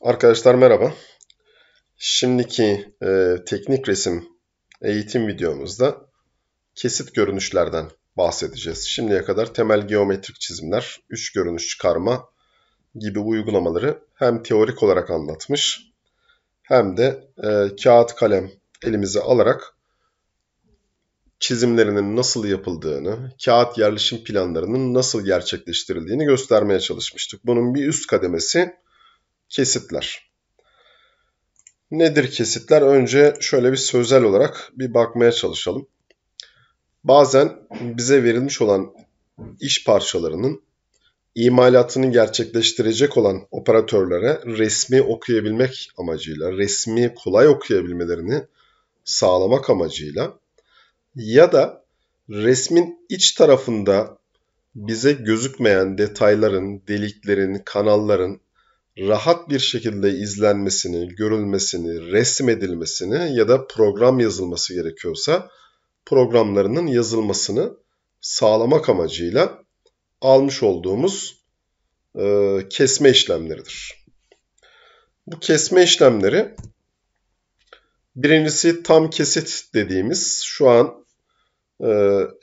Arkadaşlar merhaba. Şimdiki e, teknik resim eğitim videomuzda kesit görünüşlerden bahsedeceğiz. Şimdiye kadar temel geometrik çizimler, üç görünüş çıkarma gibi uygulamaları hem teorik olarak anlatmış hem de e, kağıt kalem elimize alarak çizimlerinin nasıl yapıldığını, kağıt yerleşim planlarının nasıl gerçekleştirildiğini göstermeye çalışmıştık. Bunun bir üst kademesi Kesitler. Nedir kesitler? Önce şöyle bir sözel olarak bir bakmaya çalışalım. Bazen bize verilmiş olan iş parçalarının imalatını gerçekleştirecek olan operatörlere resmi okuyabilmek amacıyla, resmi kolay okuyabilmelerini sağlamak amacıyla ya da resmin iç tarafında bize gözükmeyen detayların, deliklerin, kanalların rahat bir şekilde izlenmesini, görülmesini, resmedilmesini ya da program yazılması gerekiyorsa programlarının yazılmasını sağlamak amacıyla almış olduğumuz e, kesme işlemleridir. Bu kesme işlemleri birincisi tam kesit dediğimiz şu an e,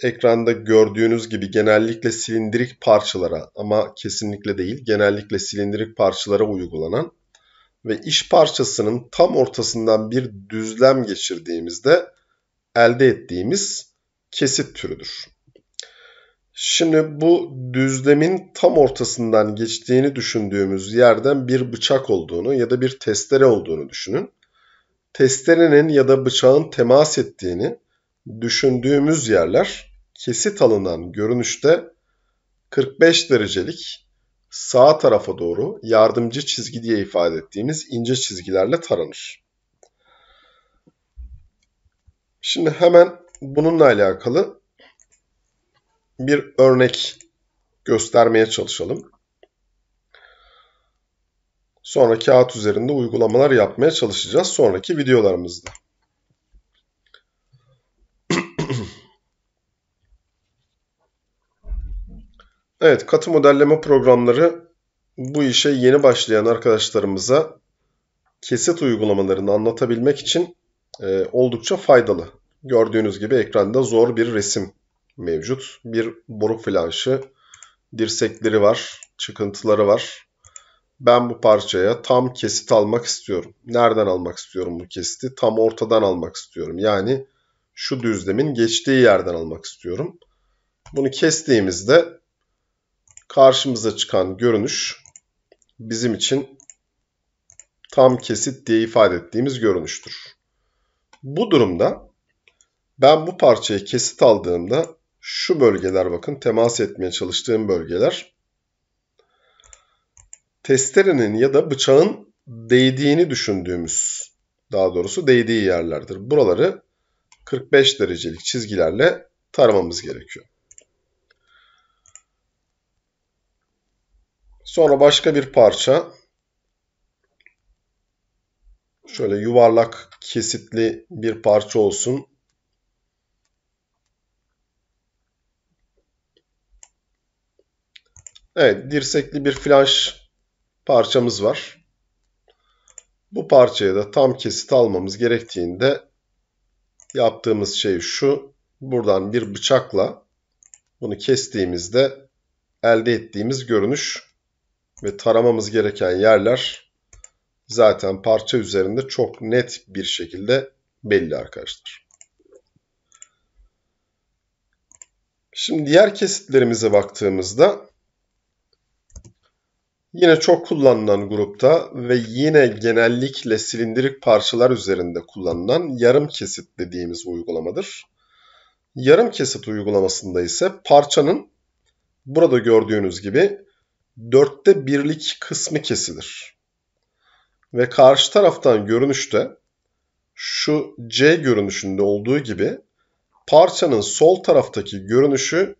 ekranda gördüğünüz gibi genellikle silindirik parçalara ama kesinlikle değil genellikle silindirik parçalara uygulanan ve iş parçasının tam ortasından bir düzlem geçirdiğimizde elde ettiğimiz kesit türüdür. Şimdi bu düzlemin tam ortasından geçtiğini düşündüğümüz yerden bir bıçak olduğunu ya da bir testere olduğunu düşünün. Testerenin ya da bıçağın temas ettiğini düşündüğümüz yerler kesit alınan görünüşte 45 derecelik sağ tarafa doğru yardımcı çizgi diye ifade ettiğimiz ince çizgilerle taranır. Şimdi hemen bununla alakalı bir örnek göstermeye çalışalım. Sonra kağıt üzerinde uygulamalar yapmaya çalışacağız sonraki videolarımızda. Evet, katı modelleme programları bu işe yeni başlayan arkadaşlarımıza kesit uygulamalarını anlatabilmek için e, oldukça faydalı. Gördüğünüz gibi ekranda zor bir resim mevcut. Bir boru flanşı, dirsekleri var, çıkıntıları var. Ben bu parçaya tam kesit almak istiyorum. Nereden almak istiyorum bu kesiti? Tam ortadan almak istiyorum. Yani şu düzlemin geçtiği yerden almak istiyorum. Bunu kestiğimizde karşımıza çıkan görünüş bizim için tam kesit diye ifade ettiğimiz görünüştür. Bu durumda ben bu parçayı kesit aldığımda şu bölgeler bakın temas etmeye çalıştığım bölgeler testerenin ya da bıçağın değdiğini düşündüğümüz daha doğrusu değdiği yerlerdir. Buraları 45 derecelik çizgilerle taramamız gerekiyor. Sonra başka bir parça. Şöyle yuvarlak kesitli bir parça olsun. Evet dirsekli bir flash parçamız var. Bu parçaya da tam kesit almamız gerektiğinde yaptığımız şey şu. Buradan bir bıçakla bunu kestiğimizde elde ettiğimiz görünüş ve taramamız gereken yerler zaten parça üzerinde çok net bir şekilde belli arkadaşlar. Şimdi diğer kesitlerimize baktığımızda yine çok kullanılan grupta ve yine genellikle silindirik parçalar üzerinde kullanılan yarım kesit dediğimiz uygulamadır. Yarım kesit uygulamasında ise parçanın burada gördüğünüz gibi dörtte birlik kısmı kesilir. Ve karşı taraftan görünüşte şu C görünüşünde olduğu gibi parçanın sol taraftaki görünüşü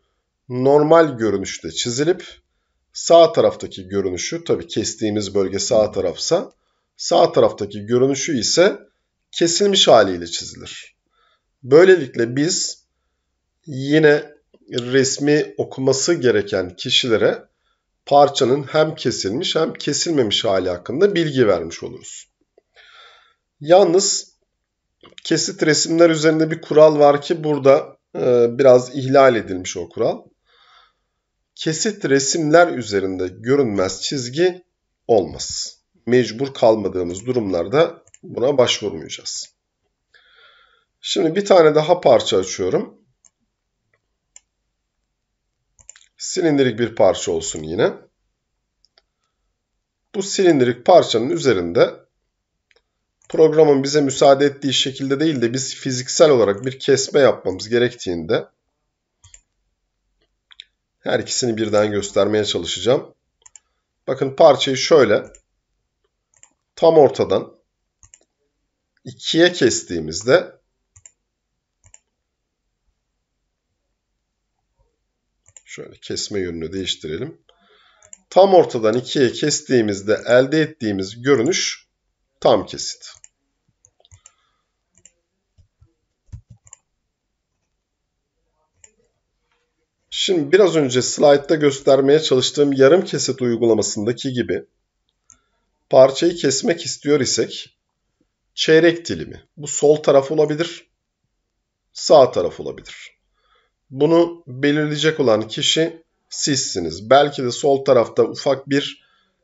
normal görünüşte çizilip sağ taraftaki görünüşü tabi kestiğimiz bölge sağ hmm. tarafsa sağ taraftaki görünüşü ise kesilmiş haliyle çizilir. Böylelikle biz yine resmi okuması gereken kişilere parçanın hem kesilmiş hem kesilmemiş hali hakkında bilgi vermiş oluruz. Yalnız kesit resimler üzerinde bir kural var ki burada e, biraz ihlal edilmiş o kural. Kesit resimler üzerinde görünmez çizgi olmaz. Mecbur kalmadığımız durumlarda buna başvurmayacağız. Şimdi bir tane daha parça açıyorum. silindirik bir parça olsun yine. Bu silindirik parçanın üzerinde programın bize müsaade ettiği şekilde değil de biz fiziksel olarak bir kesme yapmamız gerektiğinde her ikisini birden göstermeye çalışacağım. Bakın parçayı şöyle tam ortadan ikiye kestiğimizde Şöyle kesme yönünü değiştirelim. Tam ortadan ikiye kestiğimizde elde ettiğimiz görünüş tam kesit. Şimdi biraz önce slaytta göstermeye çalıştığım yarım kesit uygulamasındaki gibi parçayı kesmek istiyor isek çeyrek dilimi. Bu sol taraf olabilir, sağ taraf olabilir. Bunu belirleyecek olan kişi sizsiniz. Belki de sol tarafta ufak bir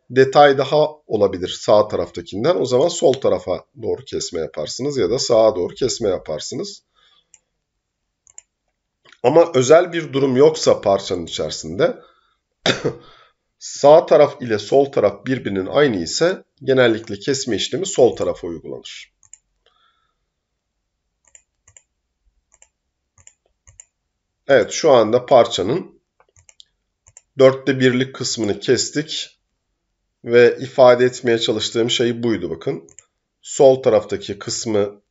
detay daha olabilir sağ taraftakinden. O zaman sol tarafa doğru kesme yaparsınız ya da sağa doğru kesme yaparsınız. Ama özel bir durum yoksa parçanın içerisinde sağ taraf ile sol taraf birbirinin aynı ise genellikle kesme işlemi sol tarafa uygulanır. Evet şu anda parçanın dörtte birlik kısmını kestik. Ve ifade etmeye çalıştığım şey buydu bakın. Sol taraftaki kısmı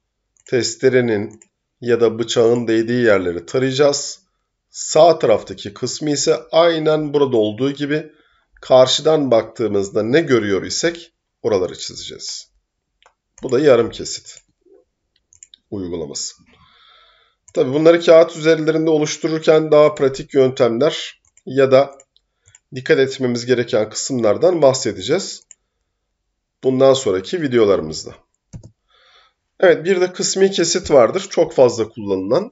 testerenin ya da bıçağın değdiği yerleri tarayacağız. Sağ taraftaki kısmı ise aynen burada olduğu gibi karşıdan baktığımızda ne görüyor isek oraları çizeceğiz. Bu da yarım kesit uygulaması. Tabii bunları kağıt üzerlerinde oluştururken daha pratik yöntemler ya da dikkat etmemiz gereken kısımlardan bahsedeceğiz. Bundan sonraki videolarımızda. Evet bir de kısmi kesit vardır. Çok fazla kullanılan.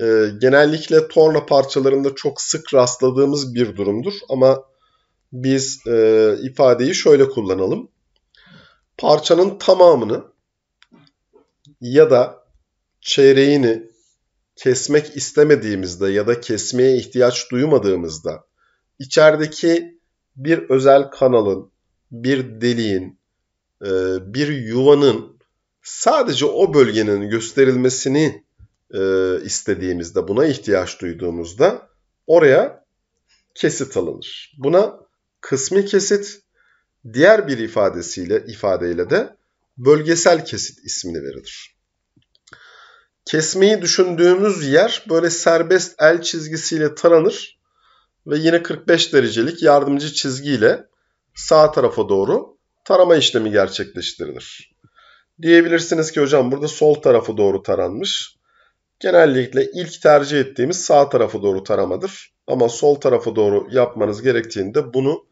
E, genellikle torna parçalarında çok sık rastladığımız bir durumdur. Ama biz e, ifadeyi şöyle kullanalım. Parçanın tamamını ya da çeyreğini kesmek istemediğimizde ya da kesmeye ihtiyaç duymadığımızda içerideki bir özel kanalın, bir deliğin, e, bir yuvanın sadece o bölgenin gösterilmesini e, istediğimizde, buna ihtiyaç duyduğumuzda oraya kesit alınır. Buna kısmi kesit, diğer bir ifadesiyle ifadeyle de bölgesel kesit ismini verilir. Kesmeyi düşündüğümüz yer böyle serbest el çizgisiyle taranır ve yine 45 derecelik yardımcı çizgiyle sağ tarafa doğru tarama işlemi gerçekleştirilir. Diyebilirsiniz ki hocam burada sol tarafı doğru taranmış. Genellikle ilk tercih ettiğimiz sağ tarafı doğru taramadır. Ama sol tarafı doğru yapmanız gerektiğinde bunu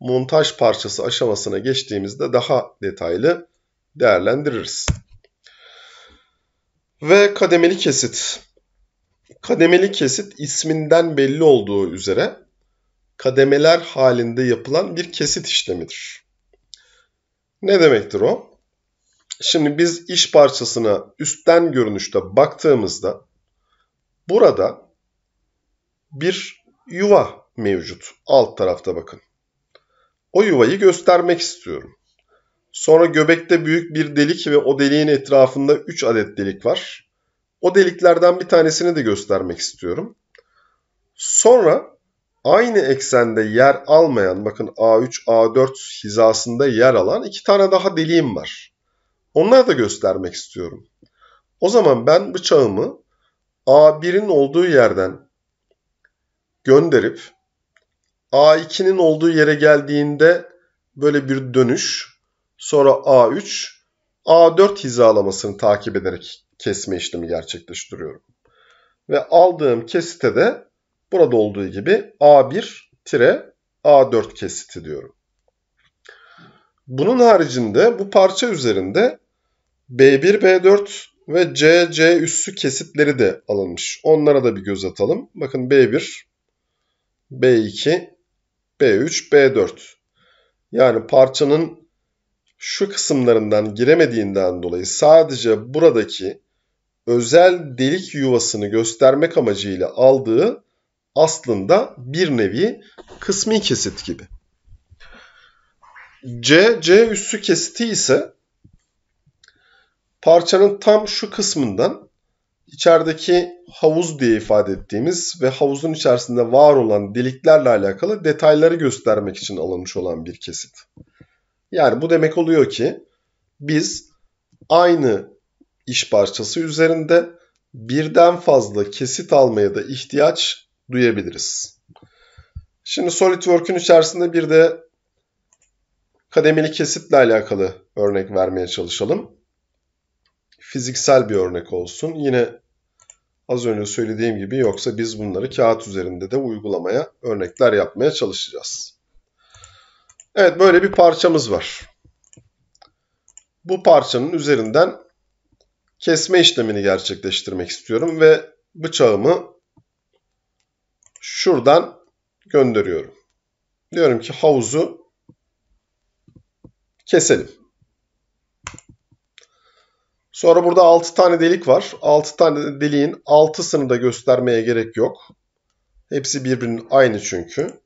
montaj parçası aşamasına geçtiğimizde daha detaylı değerlendiririz. Ve kademeli kesit. Kademeli kesit isminden belli olduğu üzere kademeler halinde yapılan bir kesit işlemidir. Ne demektir o? Şimdi biz iş parçasına üstten görünüşte baktığımızda burada bir yuva mevcut. Alt tarafta bakın. O yuvayı göstermek istiyorum. Sonra göbekte büyük bir delik ve o deliğin etrafında 3 adet delik var. O deliklerden bir tanesini de göstermek istiyorum. Sonra aynı eksende yer almayan bakın A3 A4 hizasında yer alan iki tane daha deliğim var. Onları da göstermek istiyorum. O zaman ben bıçağımı A1'in olduğu yerden gönderip A2'nin olduğu yere geldiğinde böyle bir dönüş Sonra A3, A4 hizalamasını takip ederek kesme işlemi gerçekleştiriyorum. Ve aldığım kesite de burada olduğu gibi A1 tire A4 kesiti diyorum. Bunun haricinde bu parça üzerinde B1, B4 ve C, C üssü kesitleri de alınmış. Onlara da bir göz atalım. Bakın B1, B2, B3, B4. Yani parçanın şu kısımlarından giremediğinden dolayı sadece buradaki özel delik yuvasını göstermek amacıyla aldığı aslında bir nevi kısmi kesit gibi. C, C üssü kesiti ise parçanın tam şu kısmından içerideki havuz diye ifade ettiğimiz ve havuzun içerisinde var olan deliklerle alakalı detayları göstermek için alınmış olan bir kesit. Yani bu demek oluyor ki biz aynı iş parçası üzerinde birden fazla kesit almaya da ihtiyaç duyabiliriz. Şimdi SolidWorks'ün içerisinde bir de kademeli kesitle alakalı örnek vermeye çalışalım. Fiziksel bir örnek olsun. Yine az önce söylediğim gibi yoksa biz bunları kağıt üzerinde de uygulamaya, örnekler yapmaya çalışacağız. Evet böyle bir parçamız var. Bu parçanın üzerinden kesme işlemini gerçekleştirmek istiyorum ve bıçağımı şuradan gönderiyorum. Diyorum ki havuzu keselim. Sonra burada 6 tane delik var. 6 tane deliğin 6'sını da göstermeye gerek yok. Hepsi birbirinin aynı çünkü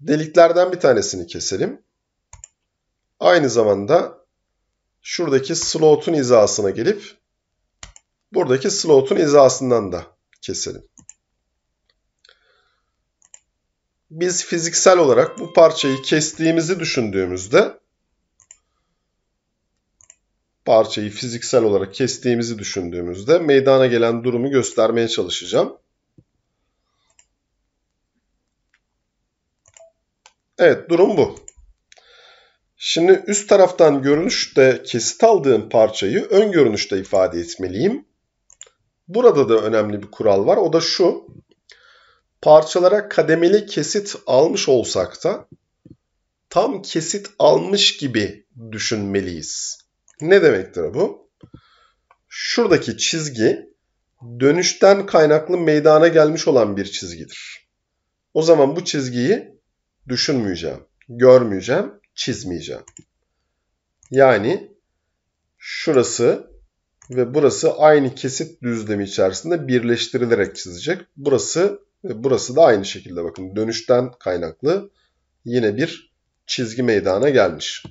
deliklerden bir tanesini keselim. Aynı zamanda şuradaki slot'un hizasına gelip buradaki slot'un hizasından da keselim. Biz fiziksel olarak bu parçayı kestiğimizi düşündüğümüzde parçayı fiziksel olarak kestiğimizi düşündüğümüzde meydana gelen durumu göstermeye çalışacağım. Evet durum bu. Şimdi üst taraftan görünüşte kesit aldığım parçayı ön görünüşte ifade etmeliyim. Burada da önemli bir kural var. O da şu. Parçalara kademeli kesit almış olsak da tam kesit almış gibi düşünmeliyiz. Ne demektir bu? Şuradaki çizgi dönüşten kaynaklı meydana gelmiş olan bir çizgidir. O zaman bu çizgiyi düşünmeyeceğim, görmeyeceğim, çizmeyeceğim. Yani şurası ve burası aynı kesit düzlemi içerisinde birleştirilerek çizecek. Burası ve burası da aynı şekilde bakın dönüşten kaynaklı yine bir çizgi meydana gelmiş.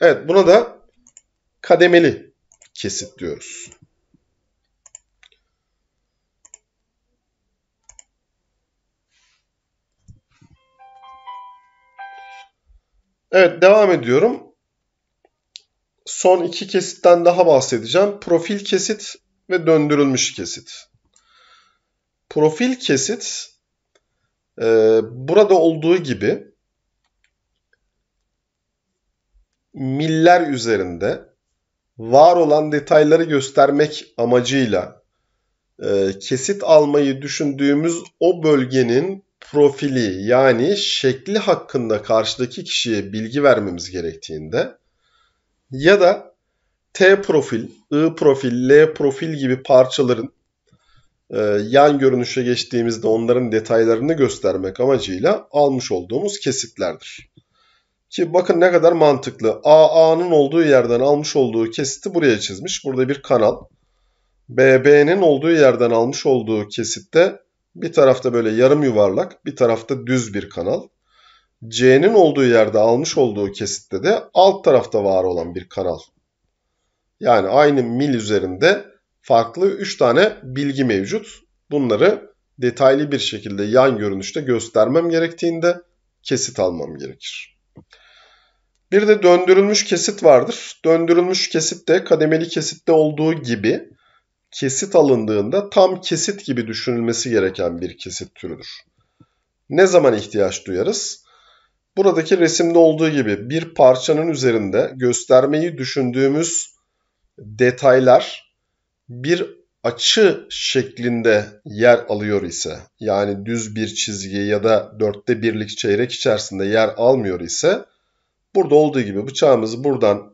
Evet buna da kademeli kesit diyoruz. Evet devam ediyorum. Son iki kesitten daha bahsedeceğim. Profil kesit ve döndürülmüş kesit. Profil kesit e, burada olduğu gibi miller üzerinde var olan detayları göstermek amacıyla e, kesit almayı düşündüğümüz o bölgenin profili yani şekli hakkında karşıdaki kişiye bilgi vermemiz gerektiğinde ya da T profil, I profil, L profil gibi parçaların e, yan görünüşe geçtiğimizde onların detaylarını göstermek amacıyla almış olduğumuz kesitlerdir. Ki bakın ne kadar mantıklı. AA'nın olduğu yerden almış olduğu kesiti buraya çizmiş. Burada bir kanal. BB'nin olduğu yerden almış olduğu kesitte bir tarafta böyle yarım yuvarlak, bir tarafta düz bir kanal. C'nin olduğu yerde almış olduğu kesitte de alt tarafta var olan bir kanal. Yani aynı mil üzerinde farklı 3 tane bilgi mevcut. Bunları detaylı bir şekilde yan görünüşte göstermem gerektiğinde kesit almam gerekir. Bir de döndürülmüş kesit vardır. Döndürülmüş kesit de kademeli kesitte olduğu gibi kesit alındığında tam kesit gibi düşünülmesi gereken bir kesit türüdür. Ne zaman ihtiyaç duyarız? Buradaki resimde olduğu gibi bir parçanın üzerinde göstermeyi düşündüğümüz detaylar bir açı şeklinde yer alıyor ise yani düz bir çizgi ya da dörtte birlik çeyrek içerisinde yer almıyor ise burada olduğu gibi bıçağımızı buradan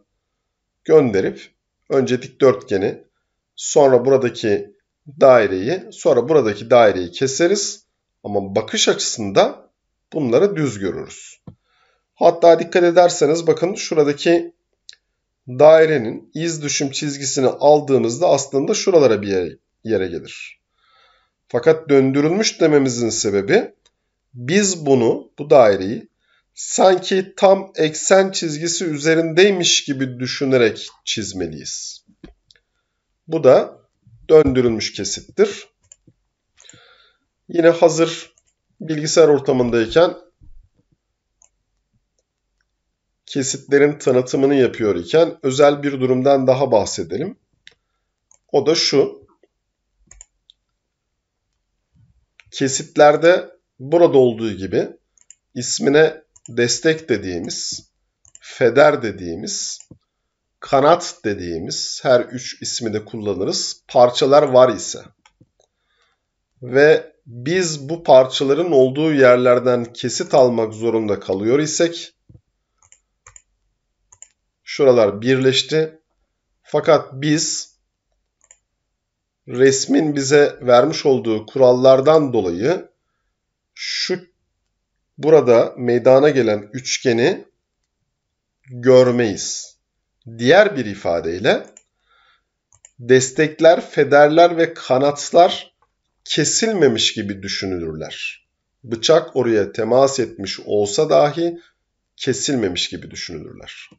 gönderip önce dikdörtgeni Sonra buradaki daireyi, sonra buradaki daireyi keseriz. Ama bakış açısında bunları düz görürüz. Hatta dikkat ederseniz bakın şuradaki dairenin iz düşüm çizgisini aldığımızda aslında şuralara bir yere, yere gelir. Fakat döndürülmüş dememizin sebebi biz bunu, bu daireyi sanki tam eksen çizgisi üzerindeymiş gibi düşünerek çizmeliyiz. Bu da döndürülmüş kesittir. Yine hazır bilgisayar ortamındayken kesitlerin tanıtımını yapıyor iken özel bir durumdan daha bahsedelim. O da şu. Kesitlerde burada olduğu gibi ismine destek dediğimiz, feder dediğimiz kanat dediğimiz her üç ismi de kullanırız. Parçalar var ise ve biz bu parçaların olduğu yerlerden kesit almak zorunda kalıyor isek şuralar birleşti. Fakat biz resmin bize vermiş olduğu kurallardan dolayı şu burada meydana gelen üçgeni görmeyiz. Diğer bir ifadeyle destekler, federler ve kanatlar kesilmemiş gibi düşünülürler. Bıçak oraya temas etmiş olsa dahi kesilmemiş gibi düşünülürler.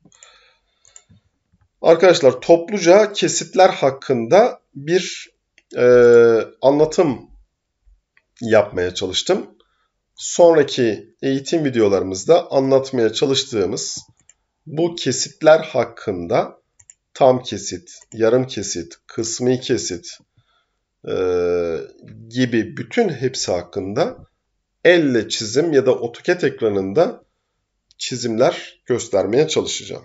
Arkadaşlar topluca kesitler hakkında bir e, anlatım yapmaya çalıştım. Sonraki eğitim videolarımızda anlatmaya çalıştığımız bu kesitler hakkında tam kesit, yarım kesit, kısmi kesit e, gibi bütün hepsi hakkında elle çizim ya da AutoCAD ekranında çizimler göstermeye çalışacağım.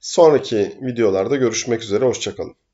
Sonraki videolarda görüşmek üzere, hoşçakalın.